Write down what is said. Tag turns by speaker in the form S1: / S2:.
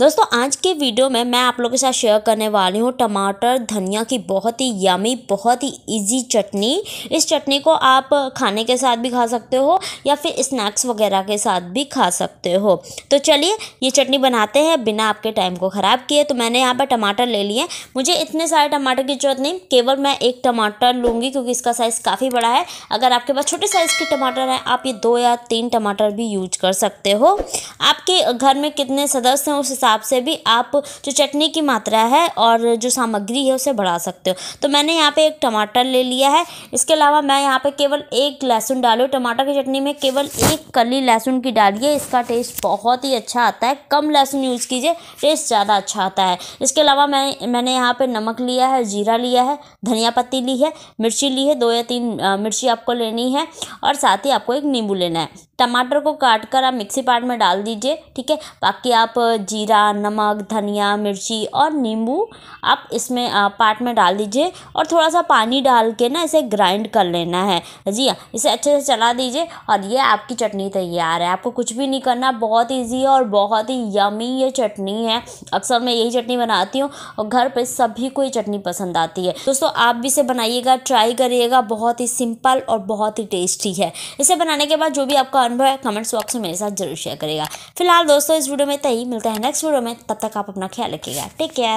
S1: दोस्तों आज के वीडियो में मैं आप लोगों के साथ शेयर करने वाली हूँ टमाटर धनिया की बहुत ही यमी बहुत ही इजी चटनी इस चटनी को आप खाने के साथ भी खा सकते हो या फिर स्नैक्स वगैरह के साथ भी खा सकते हो तो चलिए ये चटनी बनाते हैं बिना आपके टाइम को ख़राब किए तो मैंने यहाँ पर टमाटर ले लिए मुझे इतने सारे टमाटर की जरूरत नहीं केवल मैं एक टमाटर लूँगी क्योंकि इसका साइज़ काफ़ी बड़ा है अगर आपके पास छोटे साइज़ के टमाटर हैं आप ये दो या तीन टमाटर भी यूज कर सकते हो आपके घर में कितने सदस्य हैं उस हिसाब हिसाब से भी आप जो चटनी की मात्रा है और जो सामग्री है उसे बढ़ा सकते हो तो मैंने यहाँ पे एक टमाटर ले लिया है इसके अलावा मैं यहाँ पे केवल एक लहसुन डालू टमाटर की चटनी में केवल एक कली लहसुन की डालिए इसका टेस्ट बहुत ही अच्छा आता है कम लहसुन यूज़ कीजिए टेस्ट ज़्यादा अच्छा आता है इसके अलावा मैं मैंने यहाँ पर नमक लिया है जीरा लिया है धनिया पत्ती ली है मिर्ची ली है दो या तीन मिर्ची आपको लेनी है और साथ ही आपको एक नींबू लेना है टमाटर को काट कर आप मिक्सी पार्ट में डाल दीजिए ठीक है बाकी आप जीरा जीरा नमक धनिया मिर्ची और नींबू आप इसमें पार्ट में डाल दीजिए और थोड़ा सा पानी डाल के ना इसे ग्राइंड कर लेना है जी हाँ इसे अच्छे से चला दीजिए और ये आपकी चटनी तैयार है आपको कुछ भी नहीं करना बहुत ईजी है और बहुत ही यमी ये चटनी है अक्सर मैं यही चटनी बनाती हूँ और घर पर सभी को ये चटनी पसंद आती है दोस्तों आप भी इसे बनाइएगा ट्राई करिएगा बहुत ही सिंपल और बहुत ही टेस्टी है इसे बनाने के बाद जो भी आपका अनुभव है कमेंट्स बॉक्स में मेरे साथ जरूर शेयर करेगा फिलहाल दोस्तों इस वीडियो में तय मिलता है नेक्स्ट वीडियो में तब तक आप अपना ख्याल रखिएगा टेक केयर